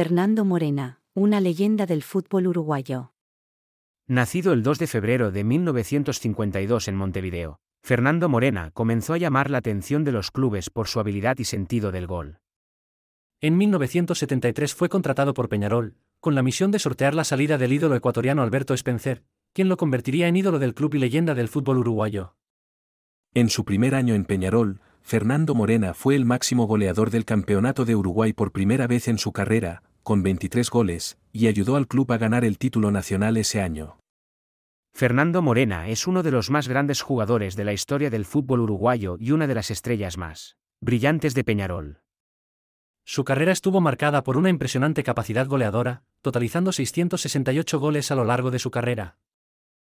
Fernando Morena, una leyenda del fútbol uruguayo. Nacido el 2 de febrero de 1952 en Montevideo, Fernando Morena comenzó a llamar la atención de los clubes por su habilidad y sentido del gol. En 1973 fue contratado por Peñarol, con la misión de sortear la salida del ídolo ecuatoriano Alberto Spencer, quien lo convertiría en ídolo del club y leyenda del fútbol uruguayo. En su primer año en Peñarol, Fernando Morena fue el máximo goleador del Campeonato de Uruguay por primera vez en su carrera, con 23 goles, y ayudó al club a ganar el título nacional ese año. Fernando Morena es uno de los más grandes jugadores de la historia del fútbol uruguayo y una de las estrellas más brillantes de Peñarol. Su carrera estuvo marcada por una impresionante capacidad goleadora, totalizando 668 goles a lo largo de su carrera,